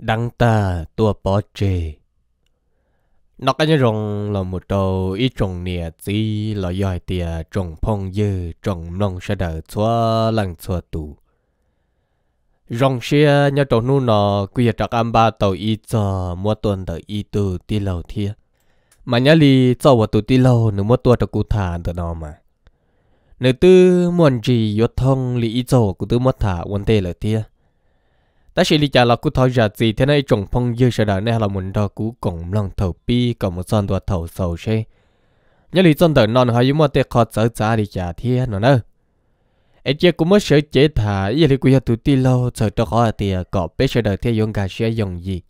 đăng ta tua bỏ chê. Nó cái rồng là một đầu ít trồng nè gì là dòi tìa trồng phong dư trồng nông sẽ đỡ xóa lăng xóa tù. Rồng xe nhớ trồng nu nó quy trạc âm ba tàu y cho mua tuần tờ y tù tì lâu thia. Mà nhớ lì cho vào tù tì lâu nếu mua tuần tờ cụ thả tờ nó mà. Nếu tư muốn gì yếu thông lì y cho cụ tư mua thả quân tê lợi thia ta chỉ lý trả là cú thói giả gì thế này trồng phong dư sợ đời này là muốn đo cú cổng lòng thầu pi cổng một son đùa thầu sầu xe nhớ lý dân đời non họ yếu mà tê khó sở giá lý trả thế nó nè ấy chứ cũng mới sợ chế thả ý lý quý hạt tụi ti lâu sợ cho khó thì có bé sợ đời thế dùng gà xe dùng gì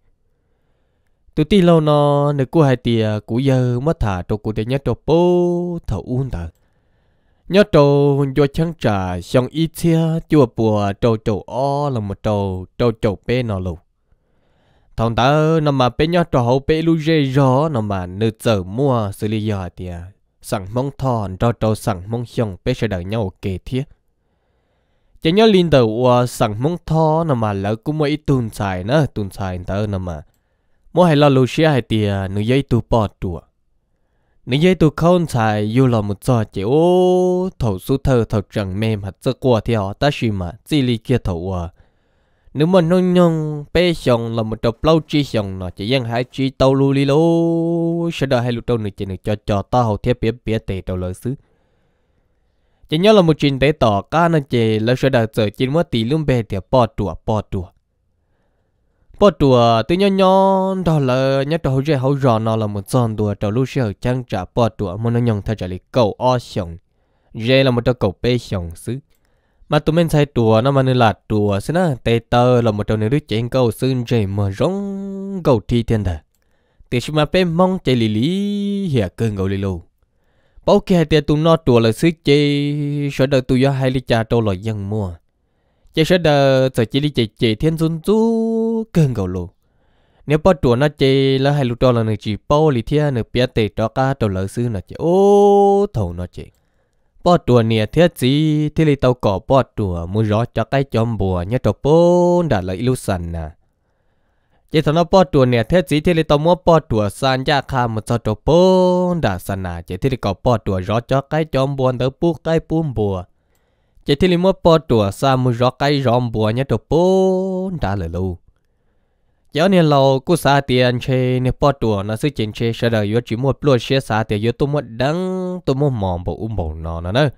tụi tì lâu nó nếu cú hai thì cú giờ mất thả cho cú để nhớ cho bố thầu uống đời nhớ trâu do chẳng trả xong ít xia chùa bùa trâu trâu o là một trâu trâu trâu bé nó lù thằng ta nó mà bé nhớ trâu hậu bé lu dê gió nó mà nữ giờ mua xử lý giờ thì sẵn mong thòn trâu trâu sẵn mong xong bé sẽ đợi nhau kề thiết chỉ nhớ linh đầu ua sẵn mong thò nó mà lỡ cũng mới tuần xài nữa tuần xài tớ nó mà mua hay lo lu xia hay thì nữ giấy tu bỏ chuột nếu như tôi không xài dù là một trò chỉ ô thầu số thơ thầu chẳng mềm mà sơ qua thì họ ta chỉ mà chỉ li kia thầu à nếu mà nông nhông bê xong là một trò lâu chi xong nó chỉ giang hai chi tàu lu li lô sẽ đợi hai lúc đầu nữa chỉ được cho cho ta hậu thiết biết biết tệ đầu lời xứ chỉ nhớ là một chuyện tế tỏ ca nó chỉ là sẽ đợi giờ chỉ mất tí luôn bê thì bỏ trùa bỏ trùa bỏ chùa tự nhiên nhon đó là nhớ trâu rẻ hậu rò nó là một giòn đùa trâu lúc xưa chẳng trả bỏ chùa mà nó nhon thay trả lại cầu o sòng rẻ là một trâu cầu bê sòng xứ mà tụi mình sai chùa nó mà nên là chùa xứ na tê tơ là một trâu nữ chén cầu xứ rẻ mà rong cầu thi thiên đời thì chúng mà bé mong chạy lì lì hiệp cơn ngầu lì lù bảo kia thì tụi nó chùa là xứ chơi sợ đợi tụi do hai ly trà trâu là dân mua chỉ sẽ đờ sợ chỉ đi chỉ chỉ thiên dun du cơn gầu lù nếu bắt chuột nó chỉ là hai lục đô là người chỉ bao lì thiên người biết tệ đó cả đầu lỡ sư nó chỉ ô thầu nó chỉ bắt chuột nè thiết gì thiết lì tàu cỏ bắt chuột mua rõ cho cái chom bùa nhớ trộn bốn đã là illusion nè à. chỉ thằng nó bắt chuột nè thiết gì thiết lì tàu mua bắt chuột sàn gia kha mua cho trộn bốn đã san nè à. chỉ thiết lì cỏ bắt chuột rõ cho cái chom bùa đỡ bu cái bùm bùa chỉ thì mua bò tua sa mua rõ cái rong bùa nhá đồ bố đã lỡ. lâu giờ này lâu cú sa tiền chê nè bò tua nó sẽ chỉnh chê sợ đời vừa chỉ mua lúa xe sa tiền vừa tụ mua đắng tụ mua mòn bộ um bộ nó nữa nữa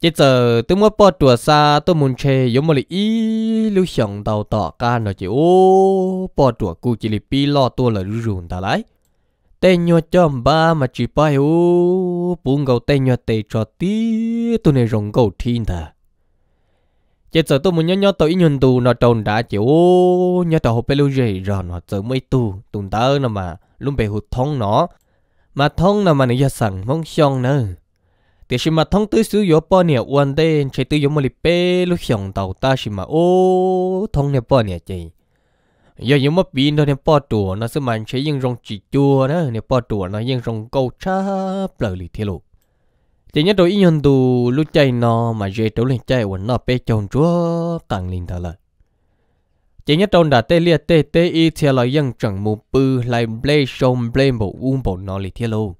chỉ giờ tụ mua bò tua sa tụ muốn chê giống một lý lưu sống đầu tọ ca nó chỉ ô bò tua cú chỉ là pi lo tôi là rùn ta lại tê nhua chom ba mà chỉ bay ô bún gấu tê nhua tê cho tí tụi này rồng gấu thiên ta. chết giờ tôi muốn nhớ nhớ tôi nhận tù nó trồn đá chịu ô nhớ tàu hộp bê lưu gì rồi nó giờ mấy tù tụi tớ nó mà luôn bị hụt thông nó mà thông nó mà nó ra sẵn mong xong nữa thì khi mà thông tư sử dụng bao nhiêu quan tên chạy tư dụng một lịp bê lúc xong tàu ta khi mà ô thông nè bao nhiêu chị giờ những mất pin thôi nên bỏ tủa nó sẽ mang chế những rong chỉ chua đó nên bỏ tủa nó nhưng rong câu cha, lời lì thiệt lộ chỉ nhất đôi nhân tù lúc chạy nó mà dễ trấu lên chạy của nó bé chồng chúa càng linh thật là. chỉ nhất trong đã tê lia tê tê y thì là dân chẳng mù bư lại bê sông bê bộ uông bộ nó lì thiệt lộ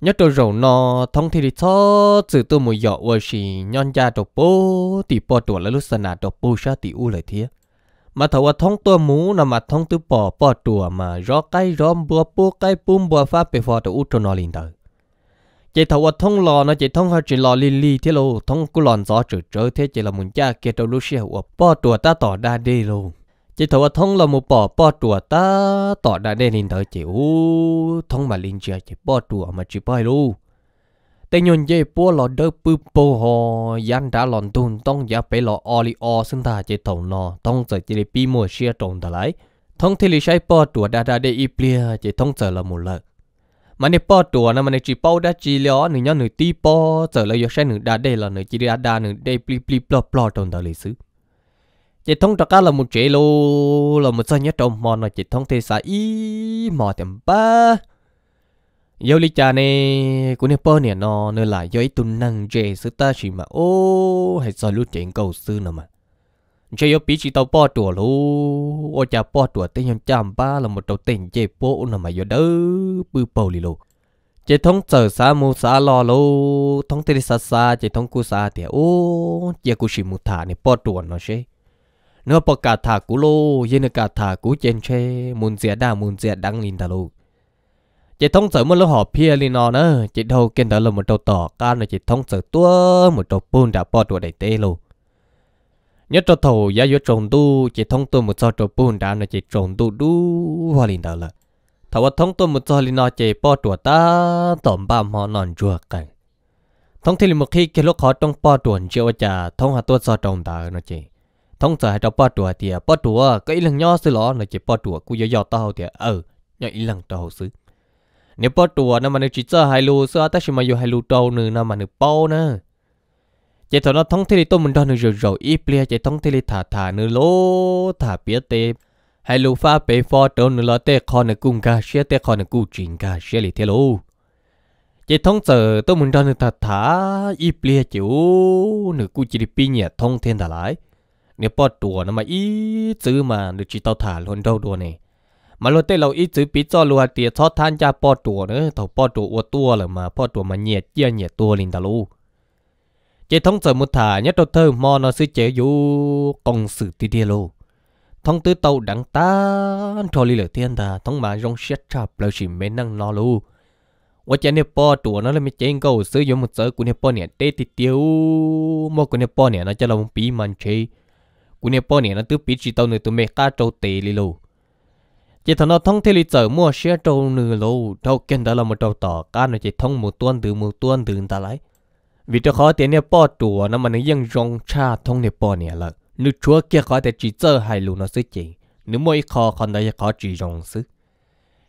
nhất đôi rầu nó thông thì cho từ tôi mùi dọ ở xì nhon cha đồ bố thì bỏ tủa là lúc sân à đồ bố sa thì u lời thiệt mà thầu thông tua mũ là mà thông tư bỏ bỏ tua mà rõ cái rõm bùa bùa cái bùm bùa pháp bị phò tụ út cho nó liền đời chỉ thầu thông lò nó chỉ thông hai chỉ lò li li thế lô thông cú lòn gió trở trở thế chỉ là muốn cha kia đâu lúc xe hụa bỏ tua ta tỏ đa đê lô chỉ thầu thông là một bỏ bỏ tua ta tỏ đa đê liền đời chỉ u thông mà liền chia chỉ bỏ tua mà chỉ bỏ lô tên nhon dây búa lò đơ bự bố hò, yan đã lòn tùn tông giá bể lọ oli o sinh ta chế tổng nò tông giờ chế bì mùa xia trồng đà lấy thông thì lì sai bò tùa đa đa để y bìa chế tông giờ là một lợt. mà nè bò tùa nè mà nè chỉ bò đã chỉ lò nè nhau nè ti bò giờ là yo sai nè đà đê là nửa chỉ đà đa nửa đê bì bì bò bò trồng đà lấy xứ chế thông trắc là một chế lô là một sai nhất trồng mòn là chế thông thì sai y mò tiệm ba ยลิจานีกูเนี่ยป้อเนี่ยนอเนื้อหลายยอยตุนนังเจสุตาชิมาโอ้ให้สอนรู้เจงกาซื้อนมาเชยปีชิตาป้อตัวลูโอจะป้อตัวเต็งยังจำ้าละหมดตัวเต็งเจโอ้ะมายอเด้อปื้อปูลิลูเจท้องเจอสามูสาลอโลท้องเตลิสาสาเจท้องกูซาเตียโอเจกูชิมุถานี่ป้อตัวนอเชเนื้อประกาศถากูโลเยินกาศถากูเจนเชมุนเสียดามุนเสียดังลินตาลู chị thông sở một lô họ pia li nó nữa chị đâu kiên đó là một trâu tỏ can rồi chị thông sở tua một trâu bùn đã bỏ tuổi đầy tê luôn nhớ cho thầu giá vô trồng đu chị thông tôi một sao trâu bùn đã rồi chị trồng đu đu hoa li đó là thầu vật thông tôi một sao li nó chị bỏ tuổi ta tổm ba mò nòn chùa cảnh thông thì một khi cái lúc họ trong bỏ tuổi chịu chả thông hà tôi sao trồng đã nó chị thông sở hai trâu bỏ tuổi thì à, bỏ tuổi cái lần nhỏ xí lọ nó chị bỏ tuổi cũng dễ dò tao thì ờ à, ừ, nhảy ý lần tao xứ nếu bao trùa nó mà nếu chỉ chơi hai lù ta chỉ mà dùng hai lù trâu nữa nó mà nếu chạy thằng nó thông thế mình đo nữa rồi rồi ít bia chạy thông thế thả thả nữa lố thả bia tê hai lù pha bê pho trâu nữa là tê kho nữa cung ca xe tê kho nữa cung trình ca xe lì thế lù chạy thông giờ tôi mình đo nữa thả thả ít bia chịu nữa cung chỉ đi pi nhẹ thả lại nếu bao trùa nó mà ít chứ mà được chỉ tao thả luôn đâu đùa này มาลเตเราอีจื้อปิจอลัวเตียทอดท่านจะปอตัวเนอะถ้าปอตัวอวตัวหรือมาปอตัวมาเหยียดเยี่ยเหยียดตัวลินตาลูเจท้องเสมุถาเนี่ยตัวเธอมอนอซื้อเจอยู่กองสือตีเดียวท้องตื้อเตาดังตาทอลีเหลือเทียนตาท้องมารงเช็ดชับเราชิมเมนั่งนอลูว่าจะเนี่ยปอตัวนั่นเลยไม่เจงก็ซื้อยมุดเจอกูเนี่ยปอเนี่ยเตติเตียวมอกูเนี่ยปอเนี่ยนะจะลองปีมันเชกูเนี่ยปอเนี่ยนะตื้อปิจิีเตาเนื้อตัวเมกาโจเตลีลู chỉ thằng nó thông thế lý chở mua xe trâu nửa lô trâu kiên đó là một trâu tỏ cá nó chỉ thông một tuần từ một tuần từ ta lại vì cho khó tiền nè bỏ chùa nó mà nó dân rong cha thông nè bỏ nè là nữ chúa kia khó để chỉ chơi hai lù nó sứ chỉ nữ mỗi khó còn đấy khó chỉ rong sứ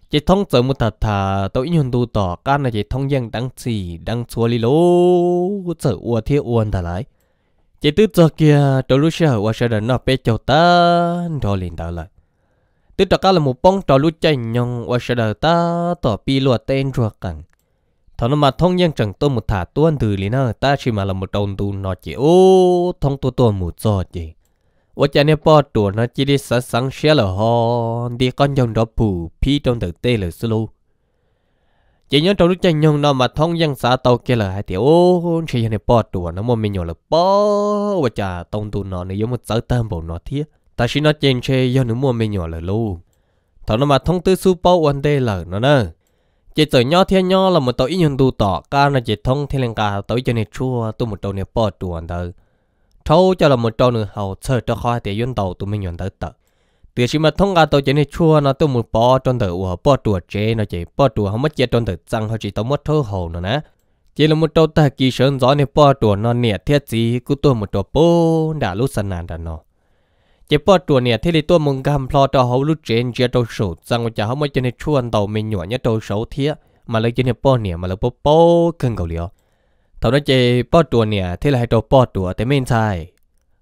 chỉ thông chở một thật thà tôi nhận tu tỏ cá nó chỉ thông dân đăng chỉ đăng chúa lì lô chở uo thiệt uôn ta lại chỉ tứ cho kia trâu lúc sau uo sẽ đợt nó bé châu ta rồi liền ta lại tức là là một bóng trò lũ chạy nhong và sẽ đợi ta tỏ pi lùa tên ruột cẳng thằng nó mà thông nhân chẳng tôi một thả tuân từ lý nào ta chỉ mà là một đồng tu nó chỉ ô thông tôi tôi một giò chỉ và cha nên bỏ tuổi nó chỉ đi sáng sáng xe là ho đi con dòng đó bù pi trong thực tế là solo chỉ nhớ trong lúc chạy nhong nó mà thông nhân xã tàu kia là hai tiểu ô chỉ nên bỏ tuổi nó mà mình nhỏ là bỏ và cha tông tu nó này giống một giáo tam bộ nó thiết ta chỉ nói trên chê do nữ mua mình nhỏ là lu thằng nó mà thông tư su bao quan tê là nó nè chỉ tới nhau thiên nhau là một tội nhân tu tỏ ca là chỉ thông thiên lên cả tội cho nên chua tu một trâu này bỏ chuồn tới thâu cho là một trâu nữa hậu sợ cho khỏi thì dân tàu tụi mình nhỏ tới tật từ khi mà thông cả tội cho nên chua nó tu một bỏ trong tử ủa bỏ chuột chế nó chỉ bỏ chuột không mất chết trong tử răng họ chỉ tao mất thơ hồ nữa nè chỉ là một trâu ta kỳ sơn gió này bỏ chuột nó nẹt thiết gì cứ tu một trâu bố đã lúc sanh nạn đã nó chế bỏ chuột nè thế thì tôi mong gam lo cho hậu lúc trên chế đầu sầu rằng là cháu mới chơi nên chuồn tàu mình nhỏ nhất đầu sầu thế mà lấy chơi nên bỏ nè mà lấy bỏ bỏ cần cầu liệu tàu đó chế bỏ chuột nè thế là hai đầu bỏ chuột thế mình sai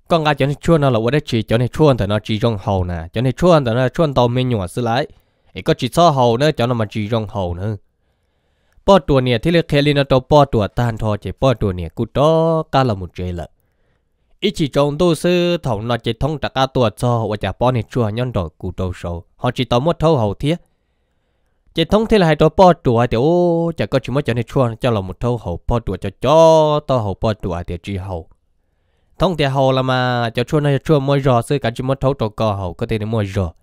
con gái chơi nên chuồn nó là quá đấy chỉ chơi nên chuồn thì nó chỉ trong hậu nè cho nên chuồn thì nó chuồn tàu mình nhỏ xứ lại ấy có chỉ cho hậu nữa cho nó mà chỉ trong hậu nữa bỏ chuột nè thế là khi lên nó tàu bỏ tan thôi chế bỏ chuột nè cú đó cả là một chơi lợi ít chỉ trong tu sư thổng là chỉ thông trạc cả tuột cho và chả bỏ này chùa nhân đổi cụ đầu sầu họ chỉ tao mất thâu hậu thiết chỉ thông thế là hai tao bỏ chùa thì ô chả có chỉ mất cho này chùa cho là một thâu hậu bỏ chùa cho cho tao hậu bỏ chùa thì chỉ hậu thông thì hậu là mà cho chùa này chùa mới rõ sư cả chỉ mất thâu trò cò hậu có thể để mới rõ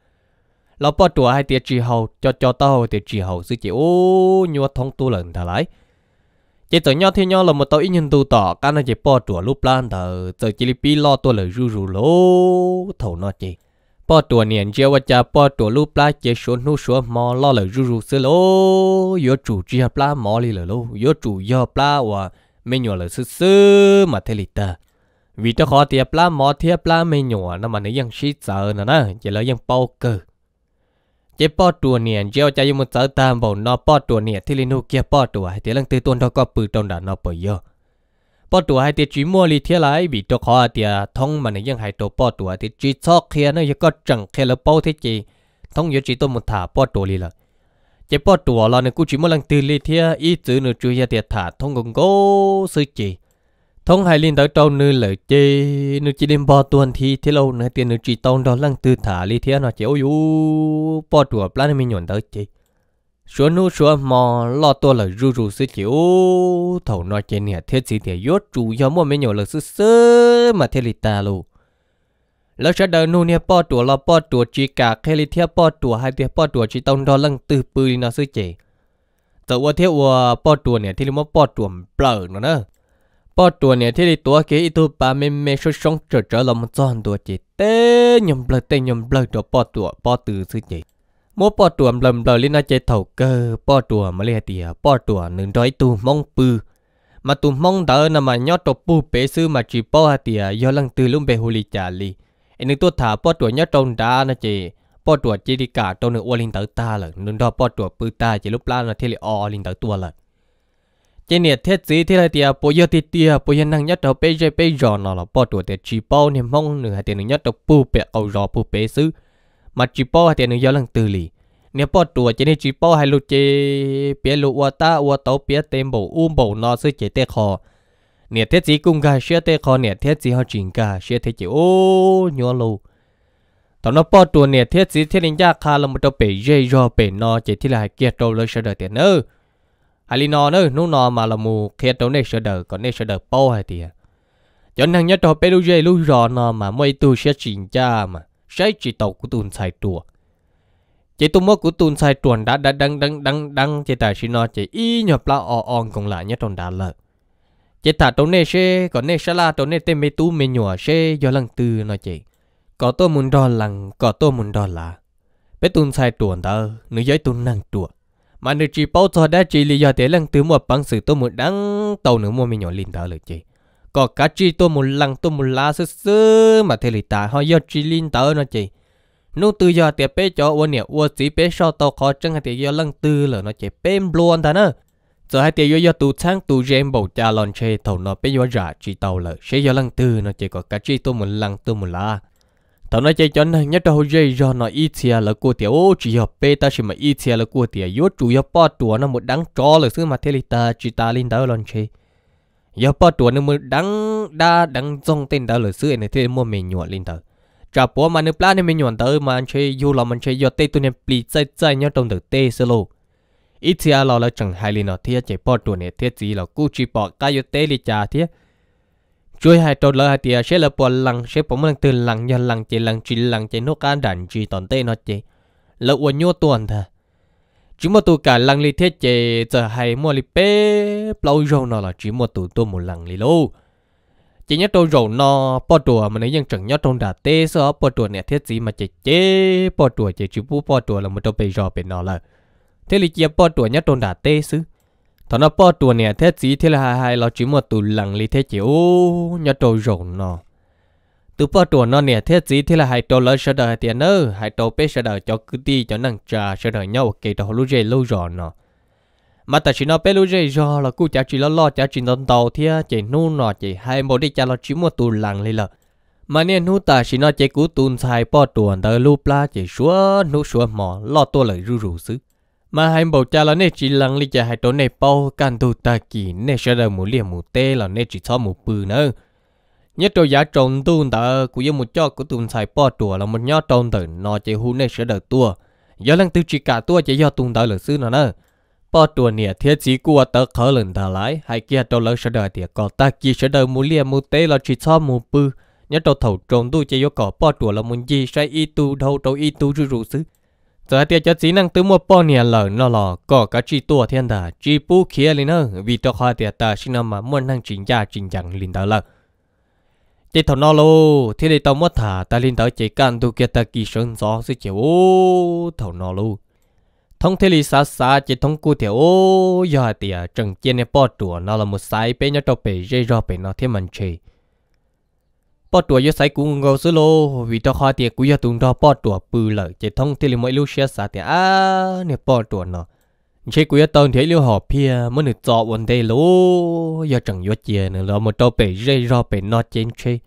lão bỏ chùa hai tiệt chỉ hậu cho cho tao hậu tiệt chỉ hậu sư chỉ ô nhua thông tu lần thà lại chỉ tự nhau thì nhau là một tàu ít nhân tu tỏ cái này chỉ bỏ chùa lúc lan thờ tự chỉ bị lo tôi là rú rú lố thầu nó chỉ bỏ chùa niệm chưa qua cha bỏ chùa lúc lan chỉ xuống nu xuống mò lo là rú rú xí lố yo chủ chia pla mò li là lố yo chủ yếu pla và mình nhỏ là xứ xứ mà thế lịch ta vì cho khó tiệp pla mò tiệp pla mình nhỏ nó mà nó vẫn xí sợ nữa nè chỉ là vẫn bao cơ จปอตัวเนี่ยเจ้าใจยมุสาตามบอนอปอตัวเนี่ยที่ลินูเกียปอตัวให้เตลังตือตัวเก็ปืนตรงดานอปอยอปอตัวให้เตจีมัวลีเทียไรบีตัวคอเตียท้องมันยังให้ตัวปอตัวที่จีซอกเคียนยังก็จังเคลปอที่จีท้องยจีตัวมุถาปอตัวลีละเจปอตัวเราเนี่ยกูจีมัวลังตือลีเทียอีจื้อหนูจุยยาเตียถาท้องกงโก้ซื้อจีท้องไฮลินเตัวโตนึ่งเลยเจนึ่จีดิมบอตัวทีเที่ยวเนื้อเตียนนึ่จีตองดอลังตื้อถาลีเทียนอ่ะเจ้าอยู่ ปอตัวปลาในมีหนวนเตเจชวนนู้ชวนมอลอตัวเลยรูรูสิเจ้าทงนอเจเนี่ยเทียนสีเทียยศจูยอมว่าไม่หนวนเลยซึ่งมาเทลิตาลู แล้วชาเดินนูเนี่ยปอตัวลราปอตัวจีกาเคลิเทียปอตัวไฮเทียปอตัวจีตองดอลังตื้อปืนนอซึ้อเจแต่ว่าเทียวปอตัวเนี่ยที่เรียกว่าปอตัวเปล่าเนาะ bỏ tuổi này thì tuổi kia ít tuổi ba mươi mấy số sống trở trở lòng tròn tuổi chị tê nhầm lơ tê nhầm lơ đó bỏ tuổi bỏ từ sư chị mỗi bỏ tuổi lầm lờ lên nó chơi thầu cơ bỏ tuổi mà lê tiệt bỏ tuổi nương đói tu mong bư mà tu mong đỡ nằm mà nhót tổ bù bế sư mà chỉ bỏ tiệt do lăng từ lúc về hồ lì trả lì anh nương tôi thả bỏ tuổi nhót trong đá nó chị bỏ tuổi chỉ đi cả trong nương ô linh tới ta là nương đó bỏ tuổi bư ta chỉ lúc la nó thế lại o linh tới tua là chế nhiệt thiết gì thế là tiệt à, bố giờ tiệt tiệt à, bố giờ năng nhất đầu bây giờ bây giờ nó là bỏ tuổi tiệt chỉ bao niềm mong nửa tiệt nhất đầu bù bẹ ẩu rò bù bẹ xứ mà chỉ bao tiền nửa giờ lần từ lì nếu bỏ tuổi chế nên chỉ bao hai lục chế bia lục qua ta qua tàu bia tem bổ um bổ nó xứ chế tê khó nhiệt thiết gì cũng cả xưa tê khó nhiệt thiết gì họ chỉnh cả xưa thế chỉ ô nhua lù tao nó bỏ tuổi nhiệt thiết gì thế nên ra khá là một đầu bể dây rò bể nó chế thế là hai kia trâu lơ sợ đời tiền nữa ali nó nữa nó nó mà là mù kia tàu này sửa đỡ còn này sửa đỡ bao hay thì cho nên nhớ cho peru dây lúc rò nó mà mấy tu sẽ chỉnh cha mà sẽ chỉ tàu của tuần sai chùa chỉ tu mất của tuần sai chùa đã đã đăng đăng đăng đăng chỉ tại sinh nó chỉ y nhập là o on cũng lại nhớ trong đá lợ chỉ thả tàu này sẽ còn này sẽ là tàu này tên mấy tu mấy nhỏ sẽ do lần từ nó chỉ có tôi muốn đo lằng có tôi muốn đo là bé tuần sai chùa đó nữ giới tuần năng chùa mà nữ chỉ bao giờ đã chỉ lý do thế lần thứ một bằng sự tôi muốn đăng tàu nữa mua mình nhỏ linh đó lời chị có cá chi tôi một lần tôi một lá sứ sứ mà thế lý ta họ do chỉ linh đó nó chị nụ từ giờ để bé cho uốn nè uốn chỉ bé cho tàu khó chân hay thì do lần tư là nó chị bém luôn ta nữa giờ hai tiêu do tu sáng tu gem bầu cha lon chê thầu nó bây giờ giả chỉ tàu lợ sẽ do lần tư nó chị có cá chi tôi một lần tôi một lá tao nói chơi cho nên nhất đâu dây do nó ít xia là cô tiểu ô chỉ hợp bê ta chỉ mà ít xia là cô tiểu yếu chủ yếu bao tuổi nó một đắng cho là xứ mà thế ta chỉ ta lên đó lần chơi yếu bao tuổi nó một đắng đa đắng dòng tên đó là xứ này thế mua mình nhọn lên đó trả bố mà nước plan này mình nhọn tới mà anh chơi yêu là mình chơi yếu tê tôi nên bị chơi chơi nhớ trong được tê solo ít xia là là chẳng hay lên nó thế chỉ bao tuổi này thế gì là cô chỉ bỏ cái yếu tê đi trả thế chuối hai trâu lỡ hai tia sẽ là buồn lăng, sẽ bấm lằng từ lăng nhà lăng chỉ lăng chỉ lăng chỉ nó cá đàn chỉ toàn tê nó chỉ lỡ uốn nhua tuần thà chỉ một tụ cả lăng li thiết chỉ giờ hai mua li bé lâu rồi nó là chỉ một tụ tôi một lăng li lâu chỉ nhớ trâu rồi nó bỏ tùa mà nó vẫn chẳng nhớ trong đà tê so bỏ tùa nè thiết gì mà chỉ chế bỏ tùa chỉ chỉ bu bỏ tùa là một trâu bây giờ bên nó là thế li chia bỏ tùa nhớ trong đà tê xứ thằng nó bỏ tuần nè thế chỉ thế là hai hai lo chỉ một tủ lằng lì thế ô nhớ trâu rổ nó tụ bỏ tuần nó nè thế chỉ thế là hai trâu lỡ sợ đời tiền nữa hai trâu bé sợ đời cho cứ đi cho nâng trà sợ đời nhau kể đó lú dây lú rọ nó mà ta chỉ nó bé lú dây rọ là cô cháu chỉ lo lo cháu chỉ đón tàu thế chỉ nu nó chỉ hai bộ đi cha lo chỉ một tủ lằng lì là mà nè nu ta chỉ nó chỉ cú tuần sai bỏ tuần tới lú la chỉ xúa nu xúa mỏ lo tôi lại rú rú xứ mà hai bộ cha là nè chỉ lăng lý cha hai tổ nè bao can tu ta kỳ nè sẽ đầu mũ liềm mũ tê là nè chỉ cho mũ bự nữa nhất trâu giá trồng tuôn ta cũng như một cho của tuôn sai po chùa là một nhó trồng tử nó chỉ hú nè sẽ đầu tua giờ lăng tư chỉ cả tua chỉ do tuôn ta lửa sư nó nữa po chùa nè thiết chỉ của tớ khở lần thở lái hai kia trâu lỡ sẽ đời thì còn ta kỳ sẽ đầu mũ liềm mũ tê là chỉ cho mũ bự nhất trâu thầu trồng tu chỉ do cỏ po chùa là một gì sai y tu đâu trâu y tu rủ rủ sư giờ tiệt cho chỉ năng từ mua bao nhiêu lợ nó lò có cả chi tua thiên đà chi bu kia lên nữa vì cho khoa tiệt ta xin năm mà muốn năng chính gia chính chẳng linh đó lợ chỉ thằng nó lô thì để tao mất thả ta linh đó chỉ can tu kia ta kỳ sơn gió sự chịu ô thằng nó lô thông thế lý xa xa chỉ thông cụ thiểu ô giờ tiệt trần chiến này bỏ trùa nó là một sai bên nhau trâu bể dây rò bể nó thế mình chơi bỏ tuổi yêu say cũng ngầu xứ lô vì cho khó tiệt cũng yêu tụng đó bỏ tuổi bự lợi chỉ thông tiền mỗi lúc xe xả tiệt à nè bỏ tuổi nọ chỉ cũng yêu tông thấy lưu họ phe mới được cho vấn đề lô do chẳng yêu chia nữa rồi một trâu bể rơi ro bể nó trên chơi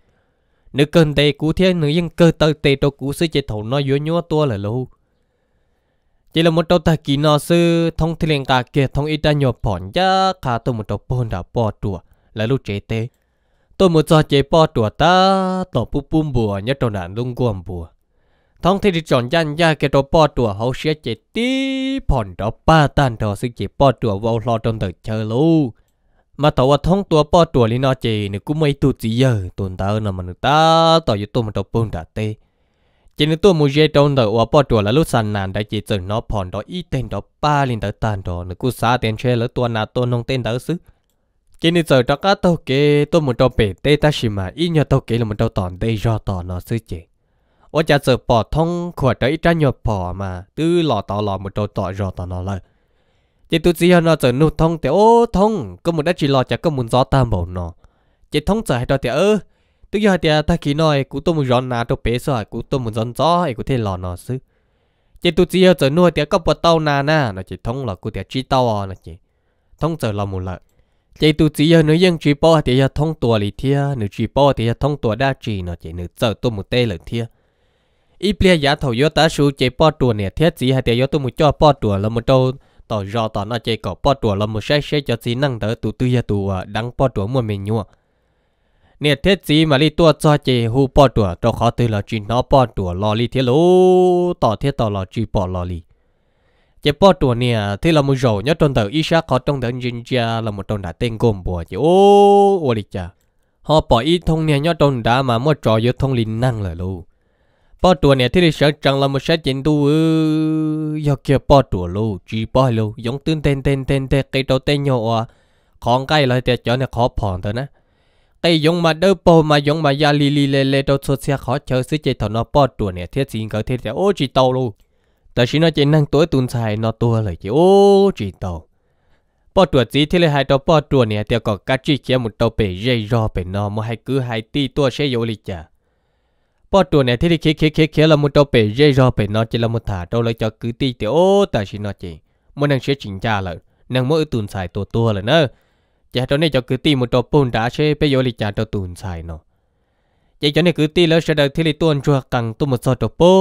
nếu cần tay cú thế nữ yên cơ tơ tê đâu cú sư chế thầu nó yếu nhúa tua là lô chỉ là một trâu ta kỳ nó sư thông tiền cả kia thông ít ta nhọ phòn giá cả tôi một trâu bồn đã bỏ tuổi là lúc chế tê ตัวมุจจเจปอตัวตาตัวปุบปุ้มบัวยตัวนั้นลุงกวมบัวท้องที่ดิจอนยันยาเกตัวปอตัวเขาเสียเจตีผ่อนดอกป้าตันดอกซึ่งเจปอตัววอลรอจนเดิรเชอรูมาต่ว่าท้องตัวปอตัวลีนอเจนึกูไม่ตูจีเยอรตัวตาเอานมันตาต่อยตัวมันตัวปุ้มตาเตจนตัวมุจเจตันเดอว่าปอตัวและลูกสันนันได้เจจึงน้อผ่อนดอกอีเต็นดอกป้าลินเดอตันดอกนึกูสาเต็นเชลตัวนาตัวน้องเต็นเดอซึ่ cái này giờ đó các tàu kế tôi muốn cho bể tê ta xí mà ít nhất tàu kế là muốn cho tòn đây do tòn nó sư chế ở chả giờ bỏ thông khỏi trái ít ra nhiều bỏ mà tư lò tàu lò một cho tỏi do tòn nó lại chỉ tôi chỉ nó giờ nụ thông thì ô thông có một đất chỉ lò chả có muốn gió ta bầu nó chỉ thông giờ hay đó thì ơ tức giờ thì ta khi nói cú tôi muốn giòn nà cho bể rồi cú tôi muốn giòn gió hay cũng thế lò nó sư chỉ tôi chỉ giờ nuôi thì có bỏ tàu nà nà nó chỉ thông là cú thì chỉ tàu nó chỉ thông giờ là một lợi chị tụ chỉ giờ nữ dân chỉ bỏ thì giờ thông tua lì thia nữ chỉ bỏ thì giờ thông tua đa chỉ nó chỉ nữ sợ tu một tê lợn thia ít bia giả thầu yo ta su chỉ bỏ tua nè thiết chỉ hay thì yo tu một cho bỏ tua là một trâu tỏ rõ tỏ nó chỉ cọ bỏ tua là một sai sai cho chỉ năng đỡ tu tư giờ tụ à, đăng bỏ tua mua mình nhua nè thiết chỉ mà lì tua cho chỉ hu bỏ tua cho khó tư là chỉ nó bỏ tua lò lì thiết lô tỏ thiết tỏ lò chỉ bỏ lò lì chế bỏ tù nè thì là một rổ nhớ trong tờ ít có trong tờ ninja là một trong đã tên gồm bùa chứ ô ô đi chà họ bỏ ít thông nè nhớ trong đã mà mua trò giữa thông linh năng là luôn bỏ tù nè thì là sợ chẳng là một sát chiến tu ư do kia bỏ tù luôn chỉ bỏ luôn giống tên tên tên tên tên cái đầu tên nhau à còn cái là thì cho nè khó phòn thôi nè cái giống mà đỡ bò mà giống mà ya li li lê lê đâu xuất xe khó chờ sự chế thọ nó bỏ tù nè thiết xin cái thiết thì ô chỉ tàu luôn ต่ชิโนจะนั่งตัวตุนใส่นอตัวเลยจีโอจีโตปอตัวจีที่เลยหายตัวปอตัวเนี่ยเดี๋ยวก็กัดจีเขียวมุดตัวเปย์เย่รอเป็นนอมให้กู้ใหยตีตัวเชยโยลิจ่ะปอตัวเนี่ยที่ได้เคี้ยเคี้ยเขี้ยเรามุดตัวเปย์เย่รอเป็นนอจีเรมุดถาตัวเลยจะกือตีเดี๋ยวแต่ชิโนจะมันนั่งเชื่อจริงจ้าเลยนั่งมือตุนใส่ตัวตัวเลยเนอะจากตอนนี้จะกือตีมุดตัวปุ่นด่าเชยเปยโยลิจ่าตัวตุนใส่นอจากตอนนี้กือตีแล้วแสดงที่ได้ตัวชัวกังตุ้มสอดตัวปุ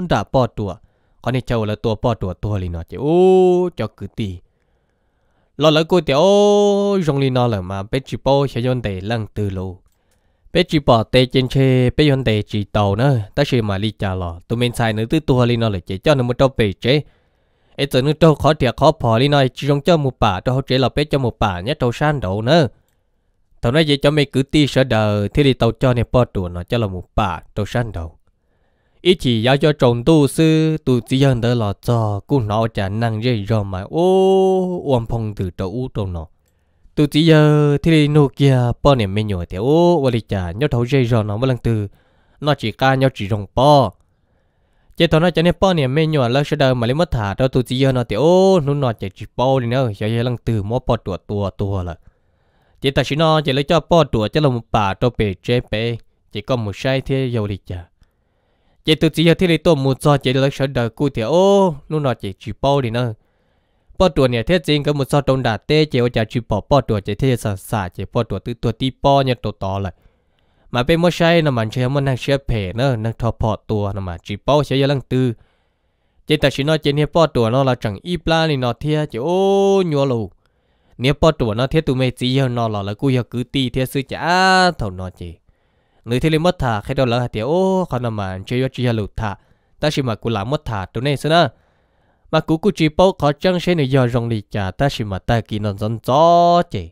นดาปอตัว có nên châu là tua bò tua tua lì nó chứ ô cho cứ tì lo lỡ cô tiểu rong lì nó là mà bé bò sẽ yon để lăng từ lù bé bò tê trên xe bé yon để chỉ tàu nữa ta sẽ mà lì trả lò tụi mình xài nữa tứ tua lì nó là chỉ cho nó một trâu bể chế ấy tụi nó trâu khó tiệt khó phò lì nó chỉ rong cho một bà trâu chế là bé cho một bà nhé trâu san nữa tao nói vậy cho mày cứ ti sợ đời thì đi tàu cho nè bò tua nó cho là một bà trâu san ý chỉ giáo cho trồng tu sư tu chỉ hơn đó là cho cô nó trả năng dây rồi mà ô ôm phong từ chỗ u trồng tu chỉ giờ thì nô kia bao niệm mình nhồi thì ô và đi trả nhau thấu dây rồi nó mới lần từ nó chỉ ca nhau chỉ rồng po chỉ thằng nó cho nên bao niệm mình nhồi là sẽ đời mà lấy mất thả đâu tu chỉ giờ nó thì ô nó nó chỉ chỉ bao đi nữa giờ giờ lần từ mỗi bao tua tuột tuột là chỉ ta chỉ nó chỉ lấy cho bao tua cho là một bà cho bề chế bể chỉ có một sai thế giờ đi trả จตุจีที่เรตัวมูจอเจตุลักษณ์เดกูเถอโอ้ นู่นนอะเจจีโป้ดีเนอะปอตัวเนี่ยเท็จจริงก็มูจอตรงดาเต้เจวจาจจีโป้ปอตัวเจเทศสัสเจปอตัวตัวตัวตีป้อเนี่ยตัวต่อเลย มาเป็นมั่วใช่น้ำมันเชื่อมันนั่งเชื่อเพลเนอะนั่งทอพอตัวน้ำมันจีโป้เช้ยาลังตือ เจตัดชิโนเจเนี่ยปอตัวนอเราจังอีปลาในนอเทียเจโอ้ยัวลูเนี่ยปอตัวนอเทียตัวไม่จีเฮานอเราแล้วกูอยากกู้ตีเทียซื้อจ้าเท่านอเจ nơi thì mất thả khi đó lỡ hạt tiểu ô còn nằm mà chơi với chơi lụt thả ta chỉ mà cú làm mất thả tụi này xưa nữa mà cú cú chỉ bao khó chăng sẽ này giờ rong lì chả ta chỉ mà ta kỳ nón rón gió chỉ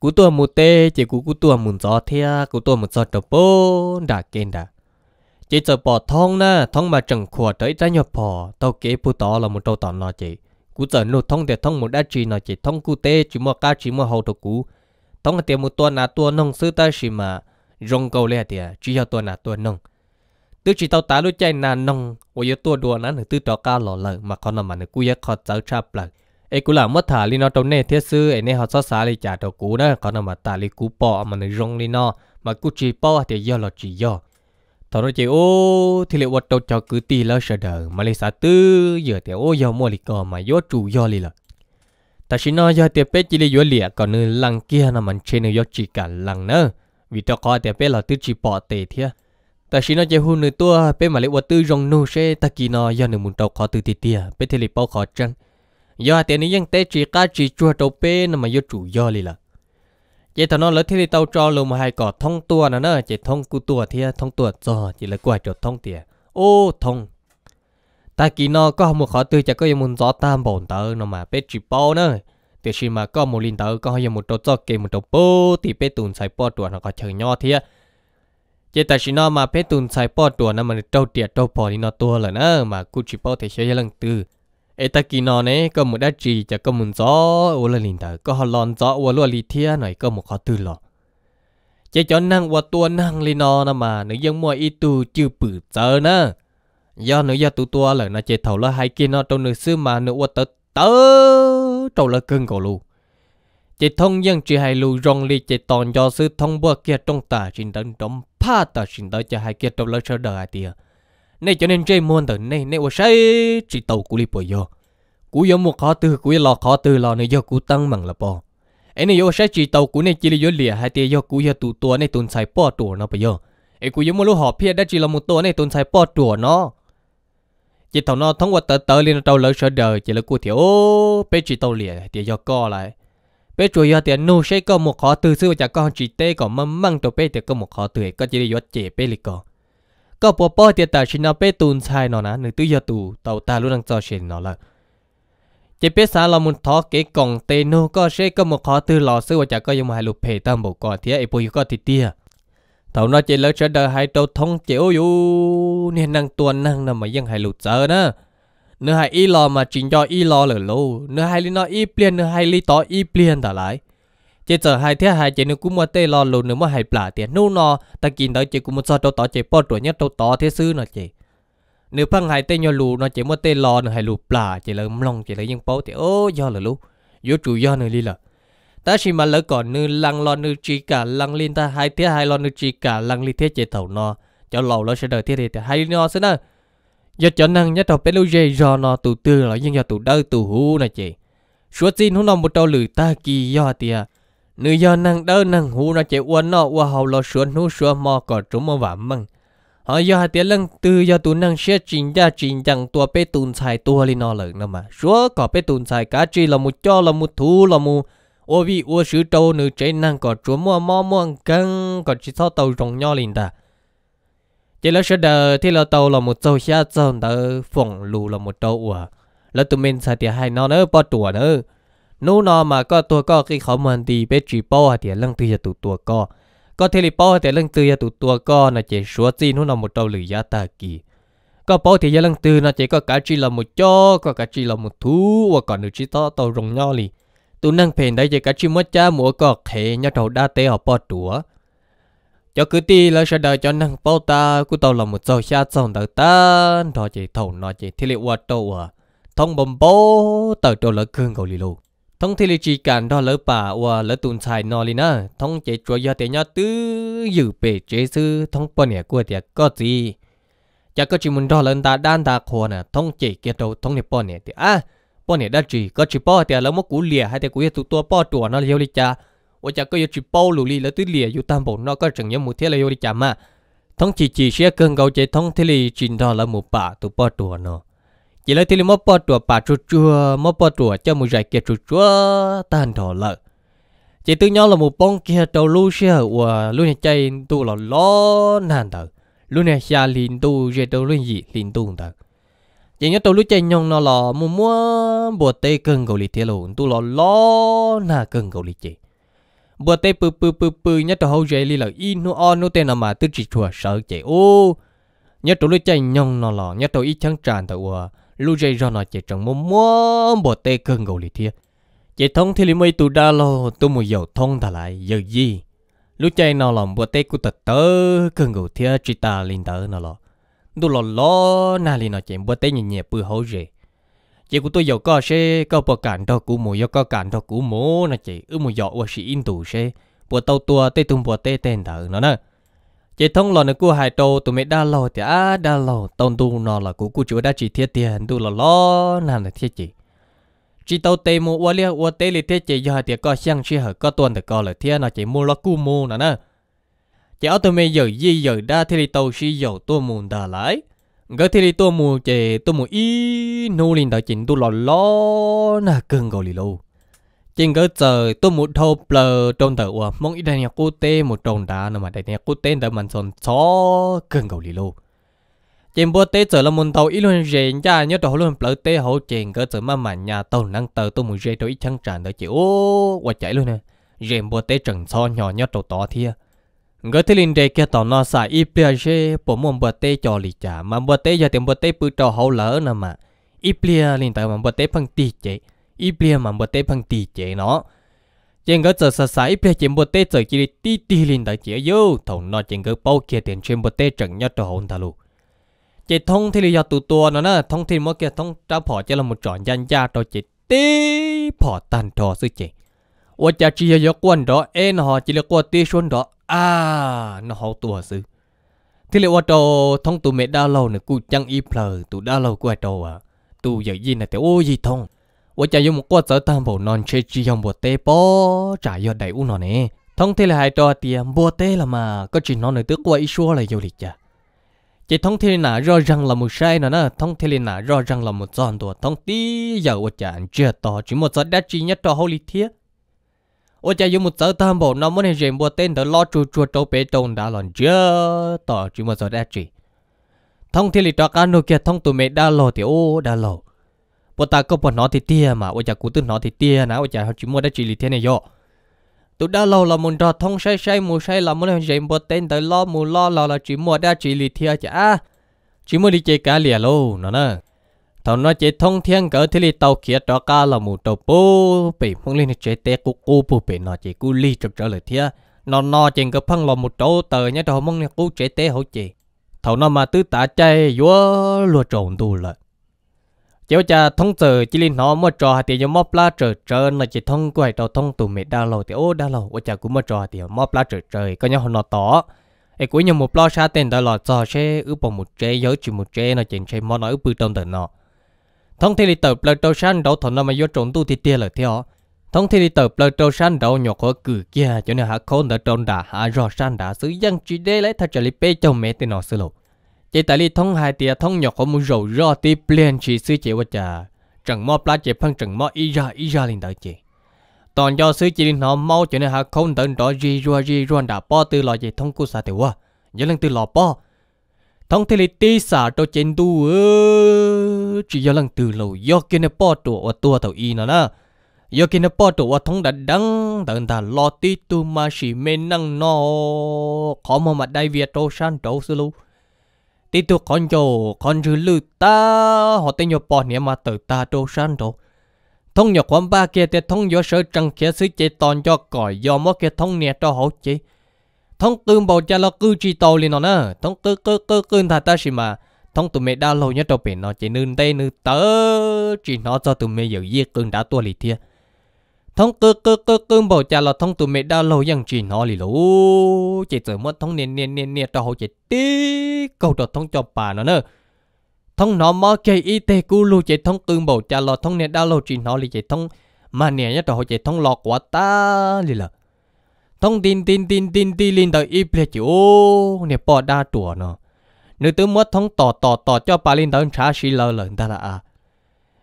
cú tua mù tê chỉ cú cú tua mù gió thea cú tua mù gió đầu bố đã kén đã chỉ chờ bỏ thong na thong mà chẳng khua tới ra nhập bỏ tao kế bu tỏ là một trâu tỏ nọ chỉ cú chờ nụ thong để thong một đá chỉ nọ chỉ thong cú tê chỉ mua cá chỉ mua hậu đồ cú thong là tiền một tuần là tuần nông sư ta chỉ mà rong câu lẹ thì chỉ cho tôi là tôi nông tôi chỉ tao tá lối chạy là nông và giờ tôi đùa nán tư trò cao lò lợn mà còn là mà nó cúi khó cháu cha lợ ấy cũng là mất thả li nó trong này thiết sư ấy này họ xót xa li trả đầu cú đó còn là mà tả li cú bỏ mà nó rong li nó mà cú chỉ bỏ thì do là chỉ do thọ nó chỉ ô thì liệu vật đầu cho cứ tì lỡ sờ đờ mà li xả tư giờ thì ô giờ mua li cò mà do chủ do li lợ ta chỉ nói do tiệp bé chỉ li do lìa còn nơi lăng kia là trên nơi chỉ cả lăng nữa vì cho coi thì bé là tư chỉ bỏ tệ thế ta chỉ nói chơi hôn nửa tua bé mà lấy vật tư rong nô sẽ ta kỳ nó do nửa muốn trâu khó từ tì tìa bé thì lấy bao khó chăng do tiền này vẫn tế chỉ cá chỉ chua trâu bé nằm mà chủ do lì là chỉ thằng nó lấy thì tao cho luôn mà hai cọ thông tua nữa nè chỉ thông cú tua thế, thông tua cho chỉ là quay trở thông tìa ô thông ta kỳ nó có một khó tư chắc có muốn gió tam bổn tớ nằm mà bé chỉ bao nữa แต่ชิมาก็มูลินเตอร์ก็ยังมุดตัวจอกเกมุดตัวปูตีเปตุนใส่ปอตัวนะก็เชิงยอเทียเจตชินอมาเปตุนใส่ปอตัวนั้นมันเจ้าเตียเจ้าพอนี่นอตัวเลยนะมากูชิปอเทเชยลังตือ เอตากีนอเนี่ยก็มุดได้จีจะก็มุนจ้ออลลินเตอร์ก็ฮอลอนจ้อวัวลลีเทียหน่อยก็มุดขอตื่นหรอเจจอนั่งว่าตัวนั่งลีนอนะมาหนูยังมัวอีตูจื้อปืดเจอนะย้อนหนูยาตัวตัวเลยนะเจเท่าละให้กินนอตรงหนูซื้อมาหนูว่าเตอ trâu là cưng của lù chỉ thông dân chỉ hai lù rong li chỉ toàn do sư thông bữa kia trong ta xin tấn trong pa ta xin tới cho hai kia trâu lỡ sơ đời tiệt nên cho nên chơi môn từ này cú cú cú tăng mặn là là tàu hai nó một nó จิตตนอทั้งวันเตอเตอรีนเตาเลิศเดอจิตละกูเถียวเป็ดจิตโตเลียเตียยก็ไรเป็ดจุยยอเตียนูใช่ก็หมกขอตื่นซื้อจากก้อนจิตเต้ก่อนมั่งมั่งตัวเป็ดเตียก็หมกขอตื่นก็จิตยอดเจเป็ดลีกอ ก็ปัวป้อเตียแต่ชินอเป็ดตูนชายนอนนะหนึ่งตื้ยอตูเตาตาลุนังจอเชนนอนละจิตเป็ดสารละมุนท้อเก๋กล่องเตนูก็ใช่ก็หมกขอตื่นหล่อซื้อจากก็ยังมาใหลูกเพ่ตั้งบอกก่อนเถียไอปุยก็ติดเตีย thầu nó chỉ lỡ sẽ đợi hai tàu thông chiếu yu Nên năng tuần năng là mà dân hai lụt giờ nữa Nữa hai y lo mà chính cho y lo lỡ lâu Nữa hai lý nó y plien nữa hai lý to y plien tả lại Chỉ giờ hai thế hai chỉ nữa cũng mà tê lo lù nữa mà hai plả tiền nô nò Ta kinh tới chỉ cũng một sao tàu tỏ chỉ bỏ tuổi nhất tàu tỏ thế sư nó chỉ Nếu phăng hai tê nhau lù nó chỉ một tê lo nữa hai lù plả Chỉ lỡ mong chỉ lỡ nhưng bố thì ô do lỡ lù yếu chủ do nữa đi lỡ ta chỉ mà lỡ còn nư lăng lo nư chỉ cả lăng linh ta hai thiết hai lo nư chỉ cả lăng li thiết chế thầu nó cho lâu lo sẽ đợi thiết thì hai nó sẽ nè do cho năng nhất đầu bên lâu dây do nó tù tư là nhưng do tù đỡ tù hú này chị suốt Xin hú nó một đầu lử ta kỳ do tiệt nư do năng đỡ năng hú nó chị uốn nó uốn hầu lo suốt hú suốt mò còn trúng mò vả măng họ do hai tiếng lăng tư do tù năng sẽ chỉnh ra chỉnh chẳng tua bê tụn xài tua lên nó lợn nữa mà suốt có bê tụn xài cá chi là một cho là một thú là một ô vị ô sứ trâu nữ chế năng có chúa mua mò mua căng có chỉ sao tàu rồng nho liền ta chỉ là sơ đờ thì là tàu là một châu xa châu tàu phồng lù là một châu ủa là tụi mình sẽ thì hai nó nữa bao tuổi nữa nô nó mà có tuổi có khi khó mình thì bé chỉ bao thì lăng từ giờ tụi tuổi có có thể là bao thì lăng từ giờ tụi tuổi có là chỉ số gì nó là một châu lử giá ta kì. có bao thì giờ lăng từ nó chế có cả chỉ là một châu có cả chỉ là một thú hoặc còn nữ chỉ to tàu rồng nho liền tu nâng phèn đấy giờ cả chim mất cha mùa cọt khè nhau trầu đa tế họ bỏ đũa cho cứ ti là sẽ đợi cho nâng bao ta cứ tàu là một dầu xa dòng đợi ta nó chỉ thầu nó chỉ thi liệu hoạt tàu à thông bầm bố tàu trâu lỡ cương cầu lì lù thông thi liệu chỉ cần đó lỡ bà và lỡ tùn xài nó lì nè thông chỉ chúa gia tế nhau tứ dự bể chế sư thông bọn nẻ của tiệt có gì chắc có chỉ muốn đó lần ta đan ta khổ nè thông chỉ kia đầu thông nè bọn nẻ thì à bọn này đã chỉ có chỉ bao thì là một cú lìa hay thì cú hiện tụ tua bao tuổi nó yêu đi cha ôi cha có yêu chỉ bao lù lì là tứ lìa yêu tam bộ nó có chừng những một thế là yêu đi cha mà thông chỉ chỉ sẽ cần gấu chế thông thế lì chỉ đó là một bà tụ bao tuổi nó chỉ là thế lì một bao tuổi bà chua chua một bao tuổi cho một giải kia chua chua tan thọ lợ chỉ tự nhau là một bông kia đầu lu xe và lu này chạy tụ là lo nản thật lu này xa lìn tụ rồi đầu lu gì lìn tụ thật chỉ nhớ tôi lúc chơi nhông nó là mua mua bùa tê cần gọi lì thế luôn tôi là lo na cần gầu lì chị bùa tê pư pư pư pư nhớ tôi hầu dễ lì là in nó on nó tên nào mà tôi chỉ chùa sợ chị ô nhớ tôi lúc chơi nhông nó là nhớ tôi ít chẳng tràn tao lúc chơi cho nó chị chẳng mua mua bùa tê cần gọi lì thế chị thông thì lì mấy tôi đã lo tôi mua dầu thông thà lại giờ gì lúc chơi nó là bùa tê của tật tớ cần gầu thế chỉ ta linh tớ nó là đu lò lò na li nó chém bữa tế nhẹ nhẹ bữa hậu rể chị của tôi giàu có xe có bò cản đó cũ mùi do có cản đó cũ mố nó chị ư mùi dọ qua sĩ in tù xe bữa tàu tua tế tung bữa tế tên thở nó nè chị thông lò nó cua hài tô tụi mẹ đa lò thì á đa lò tông tu nó là cú cú chúa đã chỉ thiết tiền tu lò lò na là thiết chị chỉ tàu tế mua qua lia qua tế li thiết chị do hai có sang chi hở có tuần thì có là thiết nó chị mua lò cũ mua nè nè chỉ ở tôi mới giờ gì giờ đa thì tôi xí giờ tôi muốn đà lại gỡ thì tôi muốn chỉ tôi muốn ý nô lên đợi chỉnh tôi lo lo na cưng gọi lì lâu chỉnh gỡ giờ tôi muốn thâu bờ trong tờ ua mong ít đây nhà cô tê một tròn đá nào mà đây nhà cô tê đợi mình son chó cưng gọi lì lâu chỉnh bữa tê giờ là muốn tàu ít luôn rèn ra nhớ tàu luôn bờ tê hậu chỉnh gỡ giờ mà mà nhà tàu năng tờ tôi muốn rèn đôi chân chăng tràn đợi chỉ ô quạt chạy luôn nè rèn bữa tê trần so nhỏ nhớ tàu to thia ngỡ thế linh đây kia tàu nó xài ít bia chứ bộ mồm bờ tê cho lì chả mà bờ tê giờ tiền bờ tê bự cho hậu lỡ nè mà ít bia linh tàu mà bờ tê phăng tì chế ít bia mà bờ tê phăng tì chế nó trên ngỡ giờ sợ xài ít bia tiền bờ tê giờ chỉ tì tì linh tàu chỉ yêu thầu nó trên ngỡ bao kia tiền trên bờ tê chẳng nhất trò hậu ta luôn chế thông thì là tụ tua nó nè thông thì mỗi kia thông trao phỏ chỉ là một chọn gian gia trò chế tê phò tàn trò sư chế ủa chả chỉ là quan đó em họ chỉ là quan tê xuân đó à nó hậu tùa sư thì liệu ở thông tụ mẹ đa lâu này cụ chăng y plờ tụ đa lâu của ở à tụ giờ gì này tiểu ô gì thông ở chả dùng một quạt sở tam bộ non chơi chi không bộ tê bó trả do đại u nó nè thông thế là hai trò tiền bộ tê là mà có chỉ nó nữa tức qua ít xua là vô lịch chả chỉ thông thế là rõ ràng là một sai nữa nè thông thì là rõ ràng là một giòn tụ thông tí giờ ở chả chưa to chỉ một giọt đã chi nhất trò hậu lý thiết ô cha dùng một tờ tam bộ nó muốn hình bộ tên đó lo chu chu trâu bể trông đã chưa tỏ chỉ một giờ đã thông thiên lý cho cá nô kia thông tụi mẹ đã lò thì ô đã lò bộ ta có bọn nó thì tia mà ô cha cú tư nó thì tia nào ô cha chỉ mua đã chỉ lịch thế này yo tụi đã lò là muốn trò thông say say mù say là muốn hình bộ tên đó lo mù lo lo là chỉ mua đã chỉ lịch thế chả chỉ mua đi chơi cá lìa luôn nó nè thầu nói chỉ thông thiên cỡ thì li tàu kia đó ca là một tàu bố bị phong lên chế té cú cú bố bị nó chỉ cú li trực trở lại thia nó nó chỉ cái phăng là một chỗ tờ nhá đó mong cú chế té hậu chị thầu nó mà tứ tả chay vua lúa trộn đủ lại cháu cha thông giờ chỉ liên nó mua trò thì nhớ móc lá trời trở nó chỉ thông quay đầu thông tụ mẹ đa lầu thì ô đa lầu ô cha cũng mua trò thì móc lá trời trời có nhau nó tỏ ấy cuối nhau một lo xa tiền đó là cho xe ướp bằng một chế giới chỉ một chế nó chỉ chơi món nói ướp bự trong tờ nó thông thì tờ Plato san đầu thằng nó mà vô trộn tu thì tiền là theo thông thì tờ Plato san đầu nhỏ khó cử kia cho nên hạ khôn đã trộn đã hạ rõ san đã sử dân chỉ để lấy thật trở lại bê cho mẹ tên nó xử lộ chỉ tại li thông hai tia thông nhỏ khó muốn rầu rõ thì plan chỉ sư chế vật chả chẳng mò pla chỉ phân chẳng mò ý ra ý ra lên đợi chỉ toàn do sư chỉ linh họ mau cho nên hạ khôn tận đó gì rua gì rua đã bỏ từ lò gì thông cú sa tiểu à nhớ lên từ lò bỏ thông thế lịch tê xả cho chén đu chỉ do lần từ lâu do kia nè bỏ tổ và tua thầu y nó nè do kia nè bỏ tổ và thông đã đắng tận ta lo tí tu mà chỉ mê năng nó khó mà mặt đại việt trâu san trâu sư lu tí tu con chỗ con rư lư ta họ tên nhau bỏ nè mà tự ta trâu san trâu thông nhỏ quan ba kia thì thông do sở trăng kia sứ chế toàn cho còi do mất kia thông nè cho hậu chế thông tư bảo cha lo cư chi tàu liền nó nè thông tư cơ cơ cơn thà ta xí mà thông tụi mẹ đau lâu nhất đâu biển nó chỉ nương tê nương tớ chỉ nó cho tụi mẹ giữ giết cơn đã tua lì thia thông cơ cơ cơ cơn bảo cha lo thông tụi mẹ đau chỉ nó lì lú chỉ sợ mất thông niên niên niên niên tao hậu chỉ tí câu đó thông cho bà nó nè thông nó mơ kê y tê cu lu chỉ thông cơn bảo cha lo thông niên đau lâu chỉ nó lì chỉ thông mà nè nhất tao hậu chỉ thông lọt quá ta lì là thông tin tin tin tin tin lên tới ít lệ chứ ô nè bỏ đa tuổi nó nếu tôi mất thông tỏ tỏ tỏ cho bà lên tới trả xí lơ lần ta là à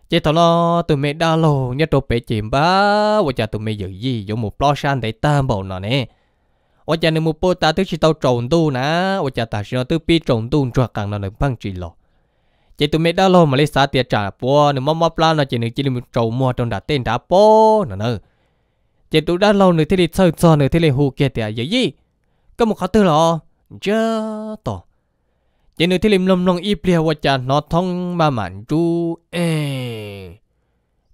chỉ thằng lo tụi mẹ đa lô nhớ đồ bé chìm bá và cha tụi mẹ giữ gì giống một lo san để ta bảo nó nè và cha nếu một bố ta tức chỉ tao trộn tu nà và cha ta chỉ nó tức pi trộn tu cho càng nó được phăng chỉ lọ chỉ tụi mẹ đa lô mà lấy xả tiền trả bố nếu mắm mắm la nó chỉ nếu chỉ nên trộn mua trong đặt tên đã bố nó nữa จะดูด้านเลงหนึ่งที่ดีซ้อยซอนหนึ่งที่ลีหูเกียร์เดยี่ยี่ก็มุขตัวหรอเจ้าต่อเจะหนึ่ที่ลิมลมลงอีเปลี่ยววจานนอท้องมาหมันจูเอ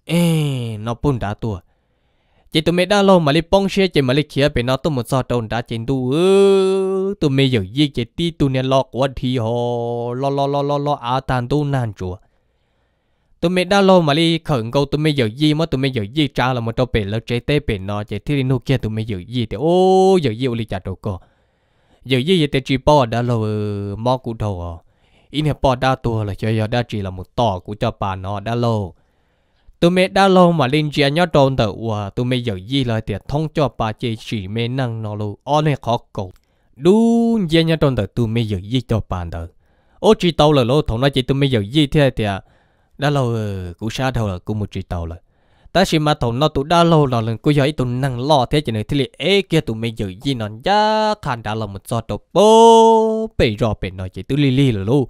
เอนอปุ่นดาตัว เจะตัวเม็ดด้านลงมาลิปองเชียเจะมาลิเขียเป็นนอตุมุดซอโดนดาเจะดูเออตัวเมย์ยี่ยี่เจะตีตัวเนี่ยลอกวันที่หอล้อล้อล้อล้ออาตันตัวนานจู่ tụi mình đã lâu mà đi khẩn cầu tụi mình giờ gì mà tụi mình giờ gì trả là một trâu bể lợn chế tê bể nó chế thi nô kia tụi mình giờ gì thì ô giờ gì đi trả đâu cô giờ gì vậy thì chỉ bỏ đã lâu ờ, mò cụ đầu à in hiệp bỏ đa tua là cho giờ đã chỉ là một tỏ của cho bà nó đã lâu tụi mình đã lâu mà linh chia à? nhớ trộn tờ ua tụi mình giờ gì là thì thông cho bà chế chỉ mê năng nó luôn ô này khó cầu đủ chia nhớ trộn tờ tụi mình giờ gì cho bà tờ ô chỉ tao là lô thằng nó chỉ tụi mình giờ gì thế thì à đã lâu ờ, cũng xa đâu là cũng một chỉ tàu rồi ta chỉ mà tàu nó tụi đã lâu là lần cũng giờ tụ năng lo thế cho nên thì lệ kia tụi mày giờ gì nó giá khăn đã là một giọt đầu bố bể rò bể nó chỉ tụ li li là luôn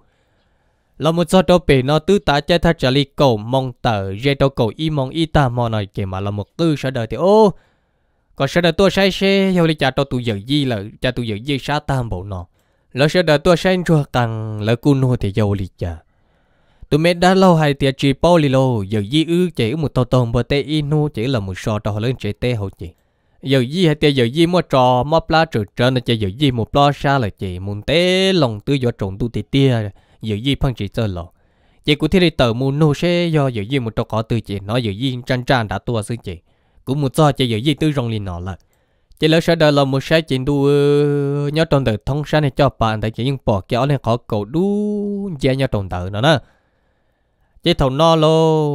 là một giọt đầu bể nó tứ ta chơi thật trả li cầu mong tờ dây đầu cầu y mong y ta mò nói kì mà là một tư sợ đời thì ô còn sợ đời tôi say xe theo đi cha tôi tụ giữ gì là cha tụi giờ gì sa tam bộ nó lỡ sợ đời tôi say chua tăng lỡ cú nô thì giàu lý cha Tụi mẹ đã lâu hay tiệt chỉ bao lì lô, giờ dì ư chỉ một tàu tàu bờ tây inu chỉ là một sò trò lớn chế tê hậu chị. Giờ dì hay tiệt giờ dì mua trò mua pla trừ trên là chơi giờ dì một pla xa là chị muốn tê lòng tư do trộn tu tê tia giờ dì phân chỉ chơi lộ. Chị cũng thấy tờ mua nô xe do giờ dì một trò có từ chị nói giờ dì tranh tranh đã tua sư chị. Cũng một do chơi giờ dì tư rong liền nọ là. Chị lỡ sẽ đợi là một sai chuyện đu ờ, nhớ trong đời thông sáng này cho bạn tại chị nhưng bỏ kéo lên khó cầu đu dè nhớ trong đời nữa nè. จีทนอโล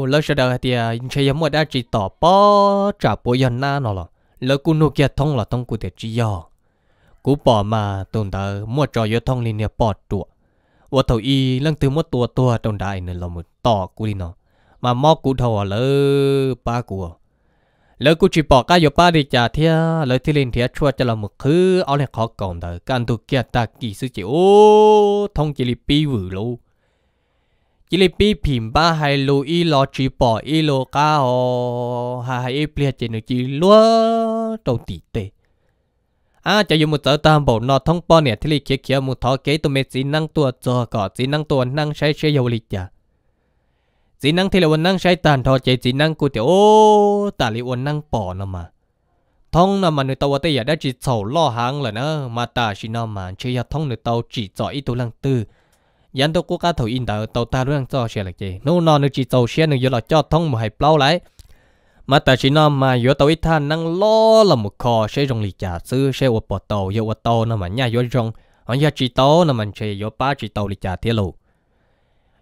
แล้วจะได้เดียยใช้ยมวดได้จีต่อป้อจะป่วยน่านอหรอแล้วกูนูเกียทองหรอต้องกูเดียจียอกูป่อมาตรงเดิมวดจอยทองลินเน่ปอดตัววัดเถาอีเรื่องถึงมวตัวตัวตรงได้เนี่ยเราหมดต่อกูดีเนาะมามอกูเถาเลอป้ากูเล้วกูจีปอก้าอยป้าดีจ่าเทียเล้วที่เลินเทียชัวจะเราหมดคือเอาเนี่ยขอก่อนเดิการตุเกียตากีซืสอจีโอทองจีริปีวือโลจิลิปีพิมบ้าไฮโลอีลอจีปออีโลก้าโอฮาไฮเปลี่ยนเจนจีลัวตงตีเตอาจะอยู่มุดเจอตามบนอท้องปอเนี่ยที่ลีเคียเขียวมุดทอเกตัวเมจีนั่งตัวจอก่อจีนั่งตัวนั่งใช้เชยลิจ่าจีนั่งที่ละวันนั่งใช้ตานทอเจจีนั่งกูเตียวโอ้ตาลีวันนั่งปอนมา ท้องนำมันในตัวเตยยาได้จีเสาล่อหางเลยนะมาตาชินอมานเชยท้องในตัวจีจ่ออีตัวลังตื้อ dân tôi quốc gia thổi in đỡ tàu ta luôn cho xe là gì nô nọ nữa chỉ tàu xe nữa giờ là cho thông một hai plau lại mà ta chỉ nó mà giờ tàu ít than năng lo là một kho xe rong lì trả sư xe ô bò tàu giờ ô tàu nó mà nhà giờ rong họ giờ chỉ tàu nó mình chỉ giờ ba chỉ tàu lì trả thế lù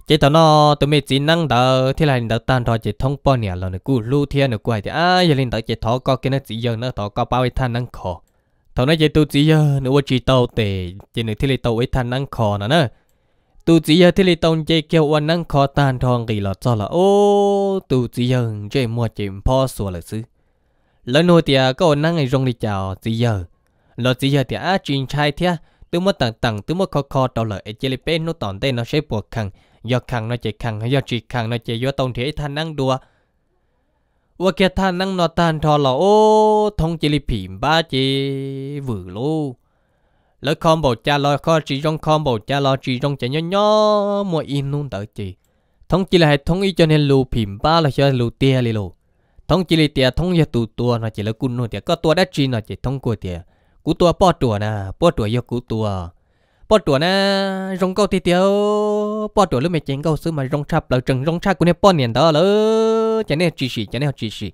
chỉ tàu nó tụi mình chỉ năng đỡ thế là đỡ tan thôi chỉ thông bao nhiêu là nữa cú lưu thiên nữa quay thì à giờ linh đỡ chỉ thọ có cái nó chỉ giờ nó thọ có bao ít than năng kho thọ nó chỉ tu chỉ giờ nữa chỉ tàu tệ chỉ nữa thế là tàu ít than năng kho nữa nữa ตูจีเยที่ลิตงเจเกียววันนั่งคอตานทองกีหลอดจอละโอ้ตูจีเยเจมัวจิมพ่อสัวเลยซื้อแล้วโนเตียก็นั่งไอรงลีจาวจีเยหลอดจีเยเตียอาจีนชายเทียตัวมัดต่างๆตัวมัดคอคอตอเลยเจลิเป้นนตอนเต้นเอาใช้ปวดขัง ยอดขัง้อยเจขังยอดจีขัง้อยเจยอดตงเทียท่านนั่งดัวว่าแกท่านนั่งนอตานทอละโอ้ทองเจลิผีบ้าเจวือลู lỡ combo cha lo kho chỉ trong combo cha lo chỉ trong chạy nhỏ nhỏ mua in luôn tới chị thông chỉ là hệ thống ý cho nên lù phim ba là cho lù tia li lù thông chỉ là tia thông giờ tụ tua nó chỉ là cún luôn tia có tua đã chỉ nó chỉ thông của tia cú tua bỏ tua nè bỏ tua yêu cú tua bỏ tua nè rong câu thì tia bỏ tua lúc mẹ chén câu xứ mà rong chap lỡ trừng rong chap của nè bỏ nền đó lỡ chạy nè chỉ chỉ chạy nè chỉ chỉ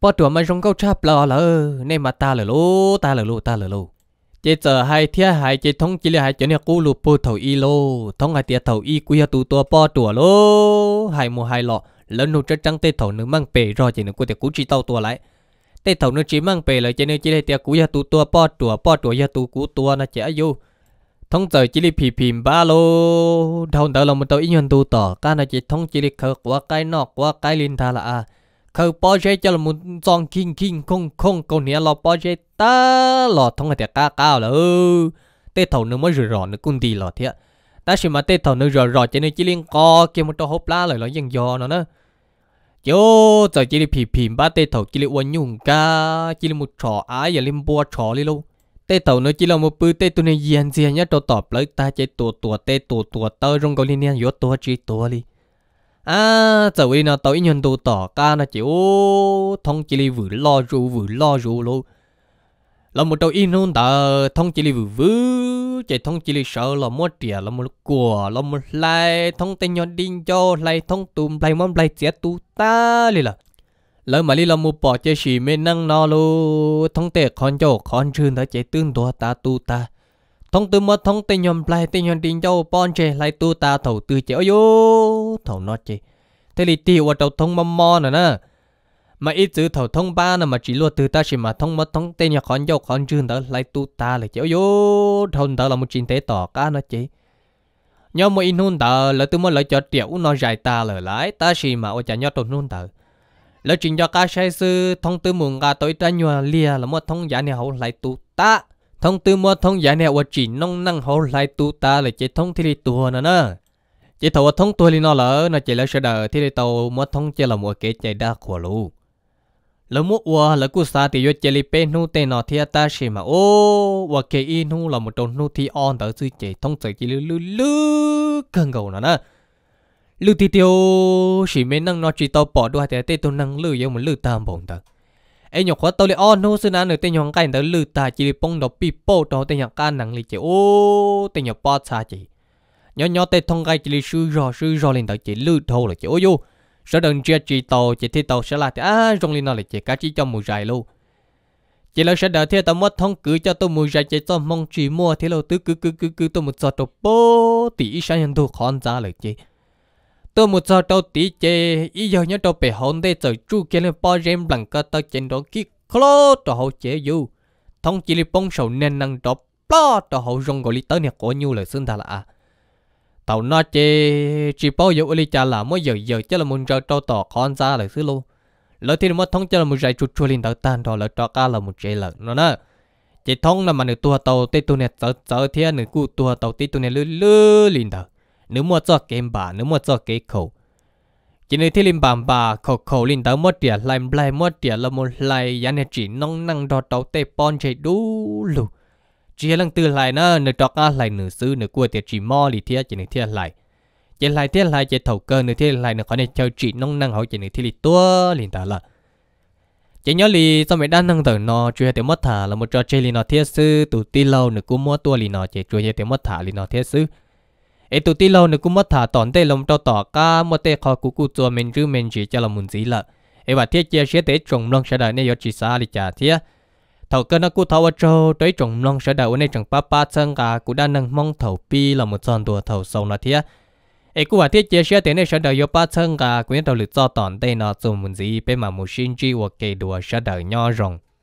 bỏ tua mà rong câu chap lỡ lỡ nè mà ta lỡ lô ta lỡ lô ta lỡ lô จเจอหายเทียหายเจท้องจิเลหายเจเนี่ยกู้ลูปูเถาอีโลท้องหายเตียเถาอีกุยตูตัวปอตัวโลหายมูหายหลอแล้วหนูจะจังเตเถาหนึ่งมั่งเปรอเจหนึ่งกูแต่กู้จีเต้าตัวไรเตเถาหนึ่งจีมั่งเปรเลยเจเนี่ยจิเลเตียกู้ยาตูตัวปอตัวปอตัวยาตูกู้ตัวนะเจ้าอยู่ท้องใจอจิเลผีพิมบ้าโลท้องเดาเราเมื่ต้าอีหยันตูต่อการนะเจท้องจิเลเขากว่าใกล้นอกว่าใกล้ลินทาละอ่ะ khâu bao chế cho là muốn tròn kinh kinh không không câu nia là bao chế ta là thông cái cao cao là ư ừ. tê thầu nó mới rửa rọ nó cũng đi là thế ta chỉ mà tê thầu nó rửa rọ cho nên chỉ liên co kia một trò hộp lá lại nó dần dò nó nữa yo giờ chỉ đi phì phì ba tê thầu chỉ đi uốn nhung ca chỉ đi một trò ái giờ liên bua trò đi luôn tê tàu nó chỉ là một bữa tê tụi này yên gì nhá tàu tọp lấy ta chạy tua tua tê tua tua tơ rong câu liên liên yếu tua chỉ tua đi à giờ ấy nó tới nhân đồ tỏ ca nó chịu thông chỉ li vừa lo rú vừa lo rú luôn là một đầu in luôn đã thông chỉ li vừa vừa chạy thông chỉ li sợ là mua tiền là một của là một lại thông tên nhân đinh cho lại thông tụm lại mắm lại chết tu ta li là lỡ mà li là một bỏ chơi xì mê năng nó luôn thông tệ con cho con chừng đã chạy tương tua ta tu ta thông tư mất thông tin nhầm lại tin nhầm tin châu bon chê lại tu ta thầu tư chê ôi ô thầu nó chê thế thì tiêu ở đầu thông mầm mò nữa nè mà ít chữ thầu thông ba nè mà chỉ luôn từ ta chỉ mà thông mất thông tin nhà con dâu con chương đó lại tu ta lại chê ôi ô thầu đó là một chuyện tế tỏ cá nó chê nhau mà in hôn tờ là tôi mới lại cho tiểu nó dài ta lời lái ta chỉ mà ở chả nhau tồn hôn tờ lỡ chuyện cho ca sai sư thông tư mùng gà tối ta nhua lìa là một thông giả này hậu lại tu ta ท้องตื้อมัวท้องใหญ่เนี่ยว่าจีน้องนั่งหัวไหลตูตาเลยเจ๊ท้องที่ริตัวน่ะเนอะเจ๊ตัวท้องตัวลีนอเหรอน่ะเจ๊แล้วเสดอที่ริตัวมัวท้องเจ๊ละมัวเกจใจด้าขวารูแล้วมัววัวแล้วกูสาติยศเจลิเปนูเตนอเทียตาชิมาโอ้ว่าเกอีนูละมุตนนูที่ออนเตอซื้อเจท้องใจจิลุลุลืกังเกูน่ะนะลุทีเดียวชิเมนั่งนอจิตอปอด้วยแต่เตตัวนั่งลือยังมันลืตามผมเตอ ấy nhọc quá tôi lại on hô xưa nãy nữa tên nhọc cái nữa lừa ta chỉ bông đọc pipo đó tên nhọc cái nặng lì chị ô tên nhọc bọt xa chị nhỏ nhỏ tên thông cái chỉ sư rò sư rò lên đó chị lừa thô là chị ô vô sở đừng chia chị tàu chị thi tàu sẽ là thì à rong lên nó là chị cá chỉ cho mùi dài luôn chị lâu sẽ đợi theo tao mất thông cứ cho tôi mùi dài chị cho mong chị mua thế lâu cứ cứ cứ cứ tôi một giọt đồ bố tỷ sáng nhân đồ khó ra lời chị tôi một giờ đầu tí chê ý giờ nhớ đầu bể hồn đây rồi chú kia lên bao rem bằng cơ tao trên đó kia khlo cho hậu chế du thông chỉ li bông sầu nên năng đó bao cho hậu rong gọi li tới nhà của nhiêu lời xin thà là tàu nó chê chỉ bao giờ li cha là mỗi giờ giờ chắc là muốn giờ trâu tỏ con ra lời xứ luôn lỡ thì mất thông chắc là một giải chút chuột lên đầu tan rồi lỡ cho ca là một chế lợn nó nè chỉ thông là mà nửa tua tàu tê tu nè sợ sợ thiên nửa cụ tua tàu tê tu nè lư lư lên đầu nếu mua cho kem bà nếu mua cho cái khẩu chỉ nơi thiết linh bàn bà khẩu khẩu linh tới mất tiền lại lại mất tiền là một lại giá này chỉ nong năng đo tàu tê pon chạy đủ lù chỉ lần từ lại nữa nửa trọc á lại nửa sư nửa cua tiền chỉ mò lì thiệt chỉ nơi thiết lại chỉ lại thiết lại chỉ thầu cơ nửa thiết lại nửa khỏi này chơi chỉ nong năng hỏi chỉ nơi thiết lì tua linh tới là chỉ nhớ lì sao mày đan năng tưởng nó chơi tiểu mất thả là một trò chơi lì nó thiệt sư tụt ti lâu nửa cua mua tua lì nó chỉ chơi tiểu mất thả lì nó thiệt sư ấy tụi lâu nữa cũng mất thả tòn tê lông trâu tỏ cả một tê khó cú cú cho mình rư mình chỉ cho là muốn gì lợ ấy và thiết chia sẽ tế trồng lông sẽ đợi nên yo chỉ xa đi trả thiết thầu cơ nó cú thầu ở trâu tới trồng lông sẽ đợi nên trồng papa chân cả cú đã nâng mong thầu pi là một tròn đùa thầu sâu nó thiết ấy cú và thiết chia sẽ tế nên sẽ đợi yo pa chân cả cú nên đầu lực cho tòn tê nó dùng muốn gì bên mà một sinh chi hoặc kề đùa sẽ đợi nho rồng